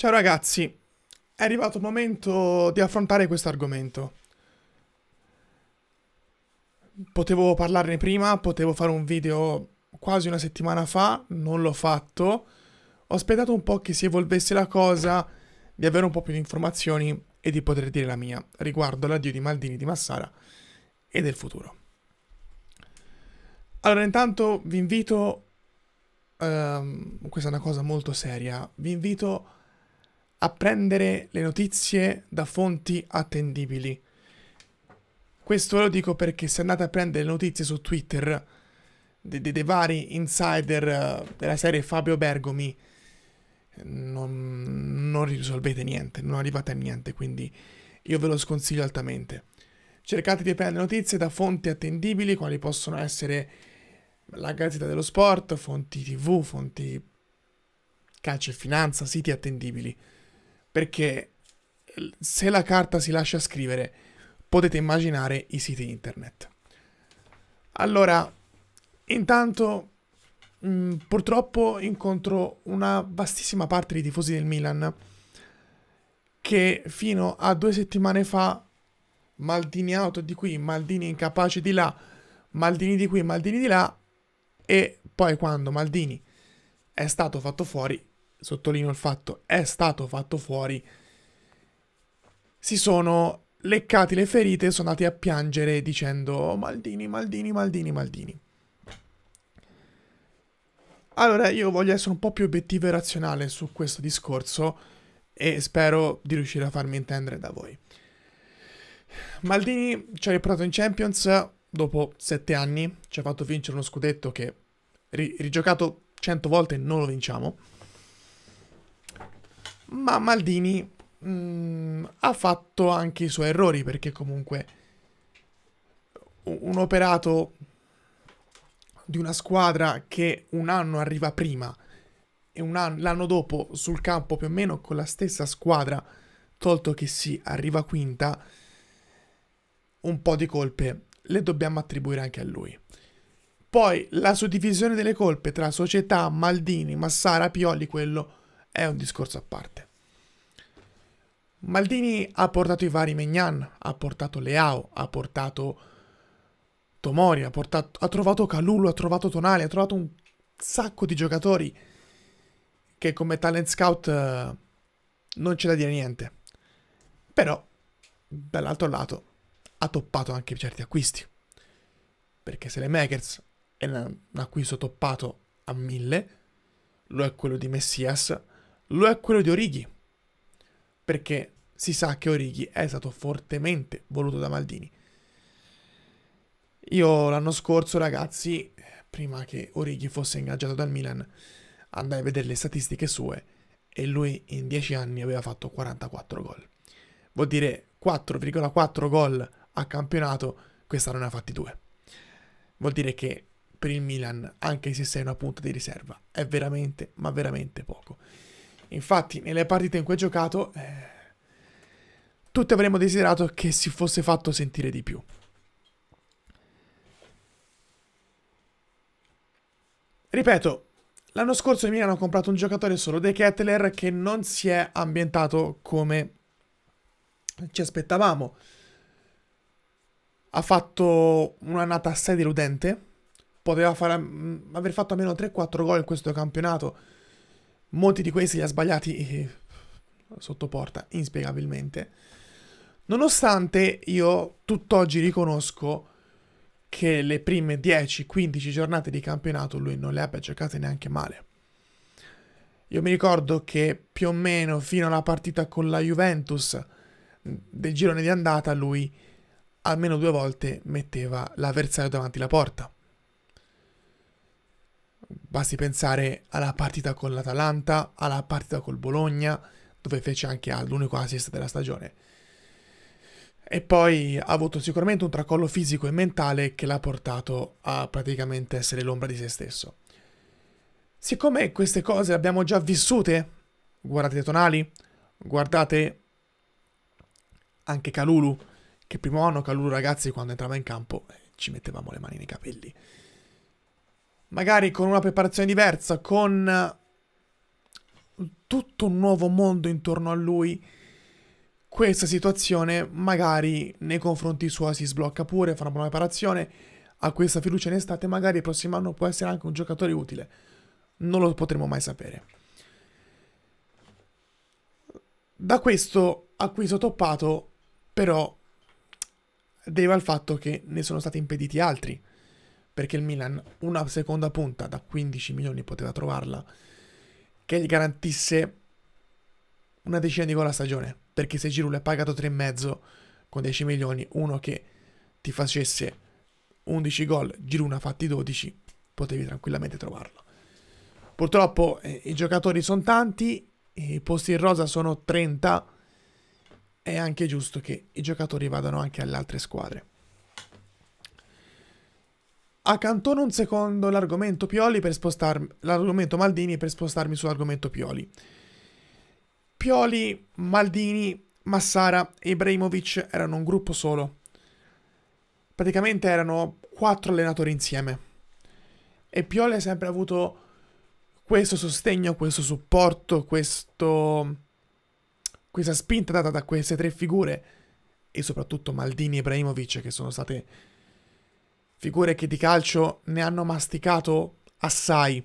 Ciao ragazzi, è arrivato il momento di affrontare questo argomento. Potevo parlarne prima, potevo fare un video quasi una settimana fa, non l'ho fatto. Ho aspettato un po' che si evolvesse la cosa, di avere un po' più di informazioni e di poter dire la mia riguardo all'addio di Maldini di Massara e del futuro. Allora, intanto vi invito... Ehm, questa è una cosa molto seria. Vi invito a a prendere le notizie da fonti attendibili. Questo lo dico perché se andate a prendere le notizie su Twitter dei de, de vari insider eh, della serie Fabio Bergomi, non, non risolvete niente, non arrivate a niente, quindi io ve lo sconsiglio altamente. Cercate di prendere notizie da fonti attendibili, quali possono essere la Gazzetta dello Sport, fonti TV, fonti calcio e finanza, siti attendibili perché eh, se la carta si lascia scrivere potete immaginare i siti internet. Allora, intanto mh, mm, purtroppo incontro una vastissima parte di tifosi del Milan che fino a due settimane fa Maldini auto di qui, Maldini incapace di là, Maldini di qui, Maldini di là e poi quando Maldini è stato fatto fuori sottolineo il fatto, è stato fatto fuori, si sono leccati le ferite sono andati a piangere dicendo Maldini, Maldini, Maldini, Maldini. Allora io voglio essere un po' più obiettivo e razionale su questo discorso e spero di riuscire a farmi intendere da voi. Maldini ci ha riportato in Champions dopo sette anni, ci ha fatto vincere uno scudetto che ri- rigiocato cento volte non lo vinciamo ma Maldini mh, mm, ha fatto anche i suoi errori perché comunque un operato di una squadra che un anno arriva prima e l'anno dopo sul campo più o meno con la stessa squadra, tolto che si arriva quinta, un po' di colpe le dobbiamo attribuire anche a lui. Poi la suddivisione delle colpe tra società, Maldini, Massara, Pioli, quello è un discorso a parte. Maldini ha portato i vari Mignan, ha portato Leao, ha portato Tomori, ha, portato, ha trovato Calulu, ha trovato Tonali, ha trovato un sacco di giocatori che come talent scout eh, non c'è da dire niente. Però, dall'altro lato, ha toppato anche certi acquisti. Perché se le Makers è un acquisto toppato a mille, lo è quello di Messias, lo è quello di Origi perché si sa che Orighi è stato fortemente voluto da Maldini. Io l'anno scorso, ragazzi, prima che Orighi fosse ingaggiato dal Milan, andai a vedere le statistiche sue e lui in 10 anni aveva fatto 44 gol. Vuol dire 4,4 gol a campionato, quest'anno ne ha fatti 2. Vuol dire che per il Milan, anche se sei una punta di riserva, è veramente, ma veramente poco. Infatti, nelle partite in cui ha giocato, eh, tutti avremmo desiderato che si fosse fatto sentire di più. Ripeto, l'anno scorso il Milan ha comprato un giocatore solo, De Kettler, che non si è ambientato come ci aspettavamo. Ha fatto un'annata assai deludente. Poteva fare, mm, aver fatto almeno 3-4 gol in questo campionato Molti di questi li ha sbagliati eh, sotto porta, inspiegabilmente. Nonostante io tutt'oggi riconosco che le prime 10-15 giornate di campionato lui non le abbia giocate neanche male. Io mi ricordo che più o meno fino alla partita con la Juventus mm, del girone di andata lui almeno due volte metteva l'avversario davanti alla porta. Basti pensare alla partita con l'Atalanta, alla partita col Bologna, dove fece anche l'unico assist della stagione. E poi ha avuto sicuramente un tracollo fisico e mentale che l'ha portato a praticamente essere l'ombra di se stesso. Siccome queste cose le abbiamo già vissute, guardate Tonali, guardate anche Calulu, che primo anno Calulu ragazzi quando entrava in campo eh, ci mettevamo le mani nei capelli magari con una preparazione diversa, con eh, tutto un nuovo mondo intorno a lui, questa situazione magari nei confronti suoi si sblocca pure, fa una buona preparazione, ha questa fiducia in estate, magari il prossimo anno può essere anche un giocatore utile. Non lo potremo mai sapere. Da questo acquisto toppato, però, deriva il fatto che ne sono stati impediti altri perché il Milan una seconda punta da 15 milioni poteva trovarla che gli garantisse una decina di gol a stagione, perché se Giroud è pagato 3,5 con 10 milioni, uno che ti facesse 11 gol, Giroud ha fatti 12, potevi tranquillamente trovarlo. Purtroppo eh, i giocatori sono tanti, i posti in rosa sono 30, è anche giusto che i giocatori vadano anche alle altre squadre accantono un secondo l'argomento Pioli per spostarmi, l'argomento Maldini per spostarmi sull'argomento Pioli. Pioli, Maldini, Massara e Ibrahimovic erano un gruppo solo. Praticamente erano quattro allenatori insieme. E Pioli ha sempre avuto questo sostegno, questo supporto, questo... questa spinta data da queste tre figure e soprattutto Maldini e Ibrahimovic che sono state figure che di calcio ne hanno masticato assai.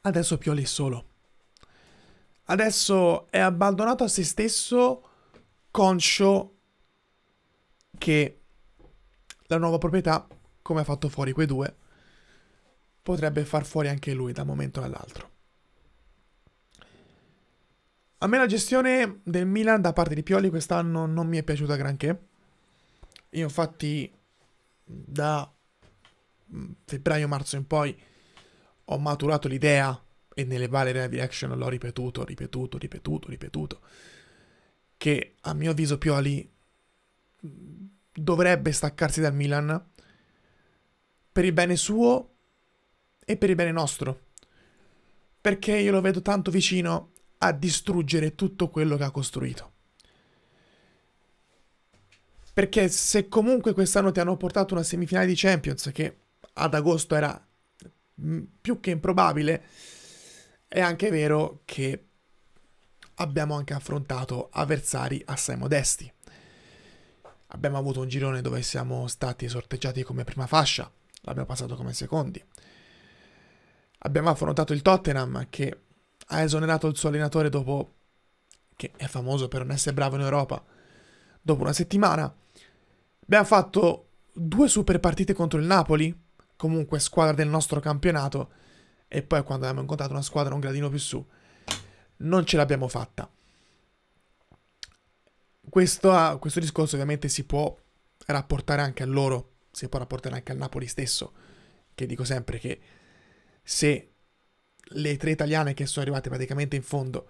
Adesso Pioli è solo. Adesso è abbandonato a se stesso, conscio che la nuova proprietà, come ha fatto fuori quei due, potrebbe far fuori anche lui da un momento all'altro. A me la gestione del Milan da parte di Pioli quest'anno non mi è piaciuta granché. Io infatti da mm, febbraio-marzo in poi ho maturato l'idea e nelle varie live action l'ho ripetuto, ripetuto, ripetuto, ripetuto, che a mio avviso Pioli mm, dovrebbe staccarsi dal Milan per il bene suo e per il bene nostro. Perché io lo vedo tanto vicino a distruggere tutto quello che ha costruito. Perché se comunque quest'anno ti hanno portato una semifinale di Champions, che ad agosto era mm, più che improbabile, è anche vero che abbiamo anche affrontato avversari assai modesti. Abbiamo avuto un girone dove siamo stati sorteggiati come prima fascia, l'abbiamo passato come secondi. Abbiamo affrontato il Tottenham che ha esonerato il suo allenatore dopo che è famoso per non essere bravo in Europa. Dopo una settimana Abbiamo fatto due super partite contro il Napoli, comunque squadra del nostro campionato, e poi quando abbiamo incontrato una squadra un gradino più su, non ce l'abbiamo fatta. Questo, ah, questo discorso ovviamente si può rapportare anche a loro, si può rapportare anche al Napoli stesso, che dico sempre che se le tre italiane che sono arrivate praticamente in fondo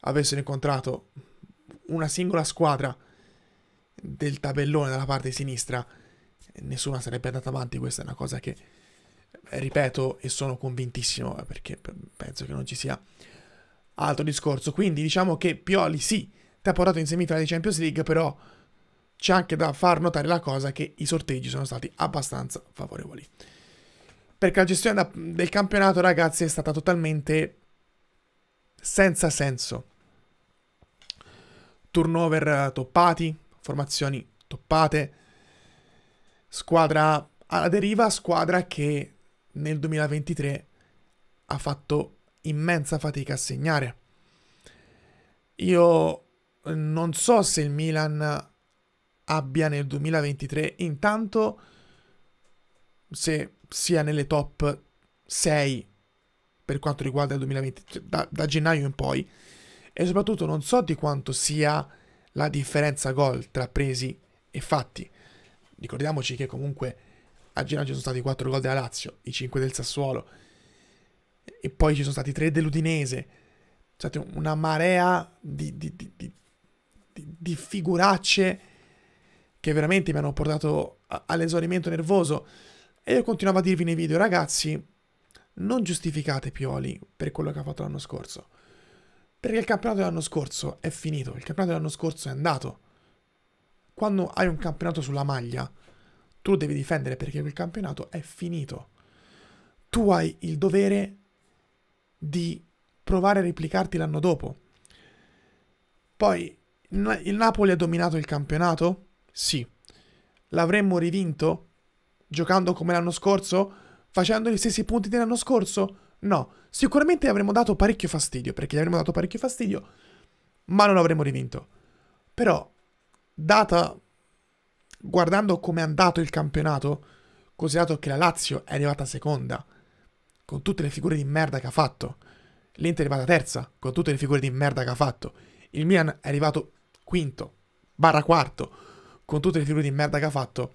avessero incontrato una singola squadra del tabellone dalla parte sinistra nessuna sarebbe andata avanti, questa è una cosa che ripeto e sono convintissimo eh, perché penso che non ci sia altro discorso. Quindi diciamo che Pioli sì, ti ha portato in semifinale di Champions League, però c'è anche da far notare la cosa che i sorteggi sono stati abbastanza favorevoli. Perché la gestione del campionato, ragazzi, è stata totalmente senza senso. Turnover eh, toppati, formazioni toppate, squadra alla deriva, squadra che nel 2023 ha fatto immensa fatica a segnare. Io eh, non so se il Milan abbia nel 2023 intanto se sia nelle top 6 per quanto riguarda il 2023 da, da gennaio in poi e soprattutto non so di quanto sia la differenza gol tra presi e fatti. Ricordiamoci che comunque a Genova ci sono stati 4 gol della Lazio, i 5 del Sassuolo, e poi ci sono stati 3 dell'Udinese. Cioè, una marea di, di, di, di, figuracce che veramente mi hanno portato all'esaurimento nervoso. E io continuavo a dirvi nei video, ragazzi, non giustificate Pioli per quello che ha fatto l'anno scorso perché il campionato dell'anno scorso è finito, il campionato dell'anno scorso è andato. Quando hai un campionato sulla maglia, tu lo devi difendere perché quel campionato è finito. Tu hai il dovere di provare a replicarti l'anno dopo. Poi, il Napoli ha dominato il campionato? Sì. L'avremmo rivinto? Giocando come l'anno scorso? Facendo gli stessi punti dell'anno scorso? No, sicuramente avremmo dato parecchio fastidio, perché gli avremmo dato parecchio fastidio, ma non avremmo rivinto. Però, data, guardando come è andato il campionato, considerato che la Lazio è arrivata seconda, con tutte le figure di merda che ha fatto, l'Inter è arrivata terza, con tutte le figure di merda che ha fatto, il Milan è arrivato quinto, barra quarto, con tutte le figure di merda che ha fatto,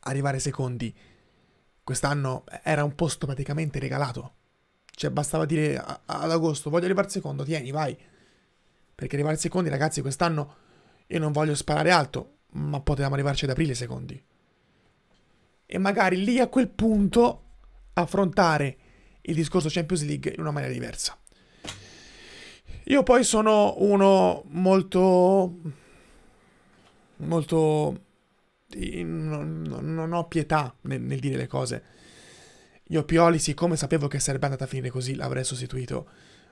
arrivare secondi quest'anno era un posto praticamente regalato. Cioè bastava dire ad agosto voglio arrivare secondo, tieni, vai. Perché arrivare secondi, ragazzi, quest'anno io non voglio sparare alto, ma potevamo arrivarci ad aprile secondi. E magari lì a quel punto affrontare il discorso Champions League in una maniera diversa. Io poi sono uno molto molto non, non ho pietà nel, nel, dire le cose. Io Pioli, siccome sapevo che sarebbe andata a finire così, l'avrei sostituito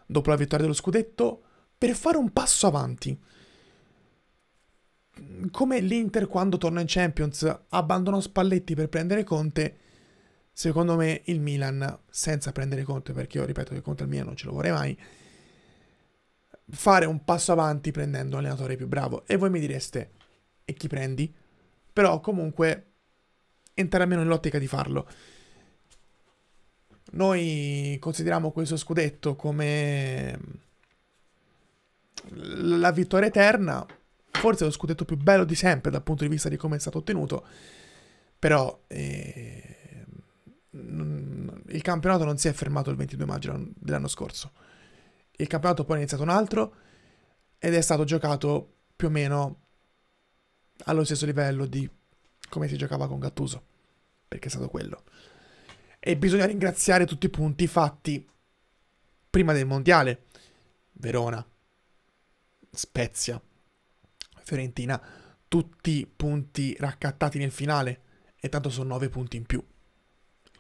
dopo la vittoria dello scudetto per fare un passo avanti. Come l'Inter quando torna in Champions abbandonò Spalletti per prendere Conte, secondo me il Milan, senza prendere Conte, perché io ripeto che Conte al Milan non ce lo vorrei mai, fare un passo avanti prendendo un allenatore più bravo. E voi mi direste, e chi prendi? però comunque entrare meno nell'ottica di farlo. Noi consideriamo questo scudetto come la vittoria eterna, forse lo scudetto più bello di sempre dal punto di vista di come è stato ottenuto, però eh, il campionato non si è fermato il 22 maggio dell'anno scorso. Il campionato poi è iniziato un altro ed è stato giocato più o meno allo stesso livello di come si giocava con Gattuso, perché è stato quello. E bisogna ringraziare tutti i punti fatti prima del mondiale. Verona, Spezia, Fiorentina, tutti i punti raccattati nel finale e tanto sono 9 punti in più.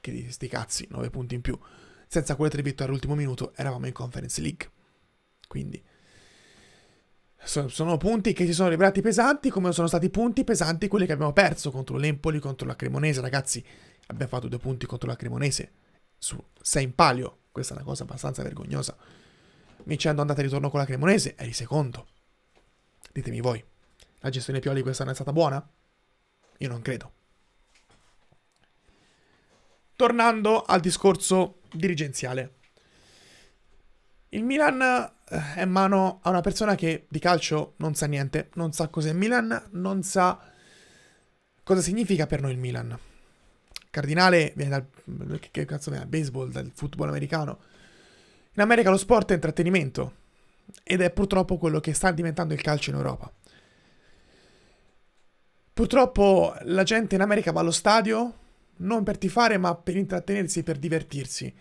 Che di sti cazzi, 9 punti in più. Senza quelle tre vittorie all'ultimo minuto eravamo in Conference League. Quindi sono punti che si sono rivelati pesanti, come sono stati punti pesanti quelli che abbiamo perso contro l'Empoli, contro la Cremonese. Ragazzi, abbiamo fatto due punti contro la Cremonese su 6 in palio. Questa è una cosa abbastanza vergognosa. Vincendo andata e ritorno con la Cremonese, eri secondo. Ditemi voi, la gestione Pioli non è stata buona? Io non credo. Tornando al discorso dirigenziale. Il Milan eh, è in mano a una persona che di calcio non sa niente, non sa cos'è il Milan, non sa cosa significa per noi il Milan. Cardinale viene dal... che cazzo viene? Dal baseball, dal football americano. In America lo sport è intrattenimento ed è purtroppo quello che sta diventando il calcio in Europa. Purtroppo la gente in America va allo stadio non per tifare ma per intrattenersi, per divertirsi.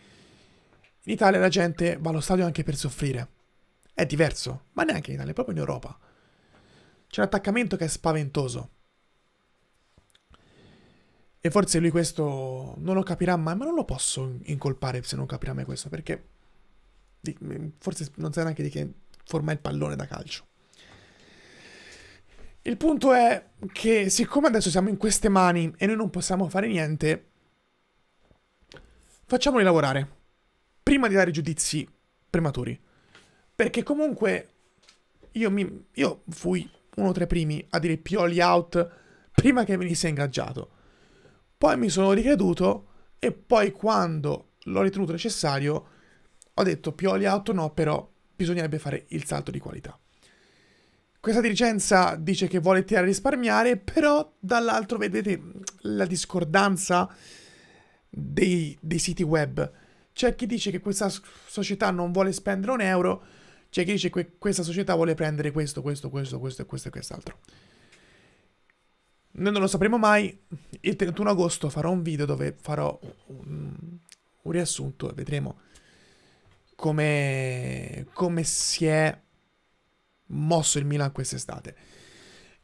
In Italia la gente va allo stadio anche per soffrire. È diverso, ma neanche in Italia, proprio in Europa. C'è un attaccamento che è spaventoso. E forse lui questo non lo capirà mai, ma non lo posso incolpare se non capirà mai questo, perché mm, forse non sa neanche di che forma è il pallone da calcio. Il punto è che siccome adesso siamo in queste mani e noi non possiamo fare niente, facciamoli lavorare prima di dare giudizi prematuri. Perché comunque io, mi, io fui uno tra i primi a dire Pioli out prima che venisse ingaggiato. Poi mi sono ricreduto e poi quando l'ho ritenuto necessario ho detto Pioli out no, però bisognerebbe fare il salto di qualità. Questa dirigenza dice che vuole tirare a risparmiare, però dall'altro vedete la discordanza dei, dei siti web c'è chi dice che questa società non vuole spendere un euro, c'è chi dice che questa società vuole prendere questo, questo, questo, questo e questo e quest'altro. Noi non lo sapremo mai. Il 31 agosto farò un video dove farò un, un riassunto e vedremo come, come si è mosso il Milan quest'estate.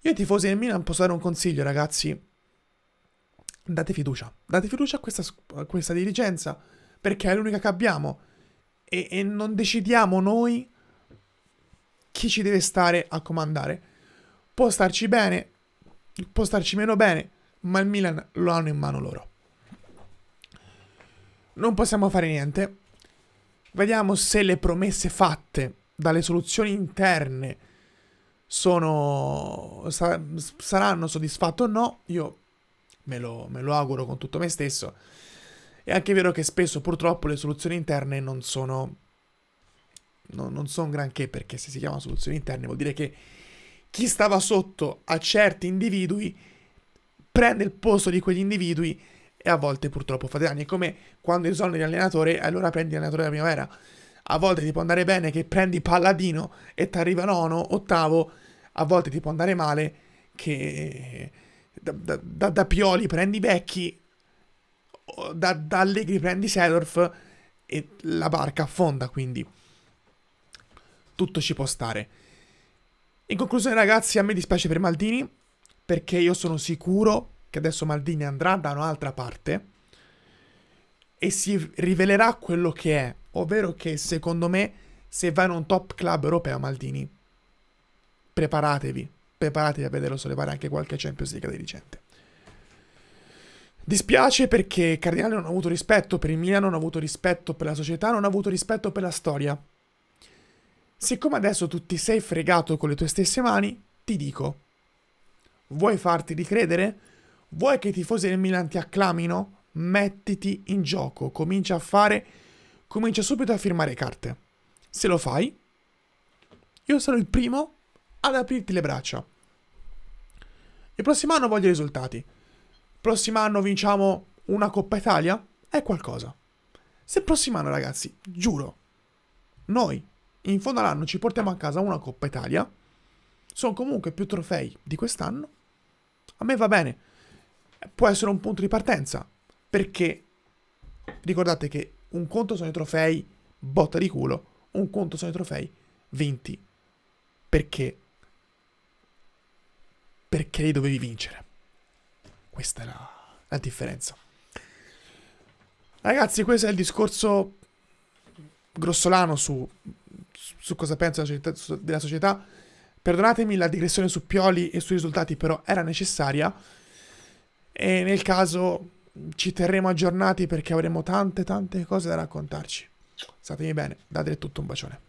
Io ai tifosi del Milan posso dare un consiglio, ragazzi. Date fiducia. Date fiducia a questa, a questa dirigenza perché è l'unica che abbiamo. E, e non decidiamo noi chi ci deve stare a comandare. Può starci bene, può starci meno bene, ma il Milan lo hanno in mano loro. Non possiamo fare niente. Vediamo se le promesse fatte dalle soluzioni interne sono, saranno soddisfatte o no. Io me lo, me lo auguro con tutto me stesso. È anche vero che spesso purtroppo le soluzioni interne non sono... No, non sono granché perché se si chiamano soluzioni interne vuol dire che chi stava sotto a certi individui prende il posto di quegli individui e a volte purtroppo fa dei danni. È come quando esoneri l'allenatore, allora prendi l'allenatore della primavera. A volte ti può andare bene che prendi Palladino e ti arriva nono, ottavo, a volte ti può andare male che da, da, da, da Pioli prendi Vecchi da, da Allegri prendi Sedorf e la barca affonda, quindi tutto ci può stare. In conclusione ragazzi, a me dispiace per Maldini, perché io sono sicuro che adesso Maldini andrà da un'altra parte e si rivelerà quello che è, ovvero che secondo me se va in un top club europeo Maldini, preparatevi, preparatevi a vederlo sollevare anche qualche Champions League di recente. Dispiace perché Cardinale non ha avuto rispetto per il Milan, non ha avuto rispetto per la società, non ha avuto rispetto per la storia. Siccome adesso tu ti sei fregato con le tue stesse mani, ti dico, vuoi farti ricredere? Vuoi che i tifosi del Milan ti acclamino? Mettiti in gioco, comincia a fare, comincia subito a firmare carte. Se lo fai, io sarò il primo ad aprirti le braccia. Il prossimo anno voglio risultati prossimo anno vinciamo una Coppa Italia, è qualcosa. Se prossimo anno, ragazzi, giuro, noi in fondo all'anno ci portiamo a casa una Coppa Italia, sono comunque più trofei di quest'anno, a me va bene. Può essere un punto di partenza, perché ricordate che un conto sono i trofei botta di culo, un conto sono i trofei vinti. Perché? Perché li dovevi vincere. Questa è la, la differenza. Ragazzi, questo è il discorso grossolano su, su cosa penso della società, della società. Perdonatemi la digressione su Pioli e sui risultati, però era necessaria. E nel caso ci terremo aggiornati perché avremo tante tante cose da raccontarci. Statemi bene, datele tutto un bacione.